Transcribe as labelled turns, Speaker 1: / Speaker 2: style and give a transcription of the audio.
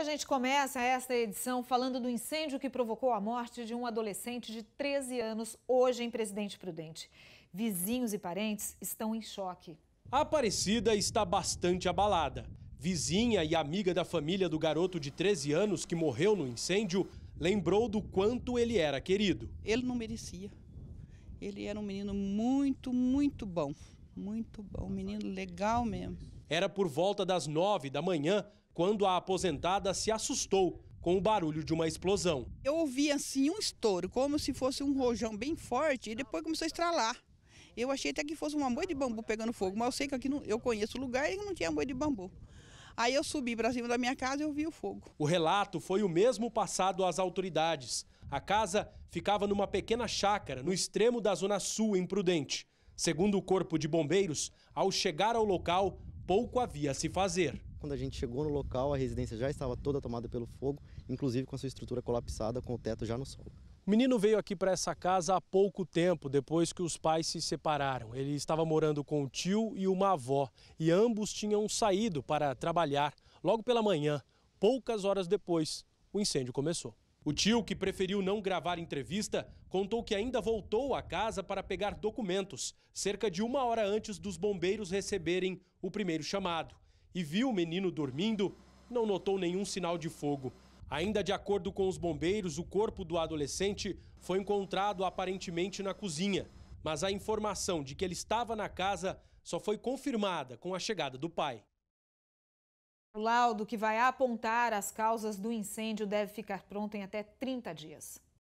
Speaker 1: a gente começa esta edição falando do incêndio que provocou a morte de um adolescente de 13 anos, hoje em Presidente Prudente. Vizinhos e parentes estão em choque. A Aparecida está bastante abalada. Vizinha e amiga da família do garoto de 13 anos que morreu no incêndio lembrou do quanto ele era querido.
Speaker 2: Ele não merecia. Ele era um menino muito, muito bom. Muito bom. Um menino legal mesmo.
Speaker 1: Era por volta das nove da manhã quando a aposentada se assustou com o barulho de uma explosão.
Speaker 2: Eu ouvi assim um estouro, como se fosse um rojão bem forte, e depois começou a estralar. Eu achei até que fosse uma moeda de bambu pegando fogo, mas eu sei que aqui não, eu conheço o lugar e não tinha moeda de bambu. Aí eu subi para cima da minha casa e eu vi o fogo.
Speaker 1: O relato foi o mesmo passado às autoridades. A casa ficava numa pequena chácara no extremo da zona sul em Prudente. Segundo o corpo de bombeiros, ao chegar ao local, pouco havia a se fazer.
Speaker 3: Quando a gente chegou no local, a residência já estava toda tomada pelo fogo, inclusive com a sua estrutura colapsada, com o teto já no solo.
Speaker 1: O menino veio aqui para essa casa há pouco tempo, depois que os pais se separaram. Ele estava morando com o tio e uma avó, e ambos tinham saído para trabalhar. Logo pela manhã, poucas horas depois, o incêndio começou. O tio, que preferiu não gravar entrevista, contou que ainda voltou à casa para pegar documentos, cerca de uma hora antes dos bombeiros receberem o primeiro chamado e viu o menino dormindo, não notou nenhum sinal de fogo. Ainda de acordo com os bombeiros, o corpo do adolescente foi encontrado aparentemente na cozinha, mas a informação de que ele estava na casa só foi confirmada com a chegada do pai. O laudo que vai apontar as causas do incêndio deve ficar pronto em até 30 dias.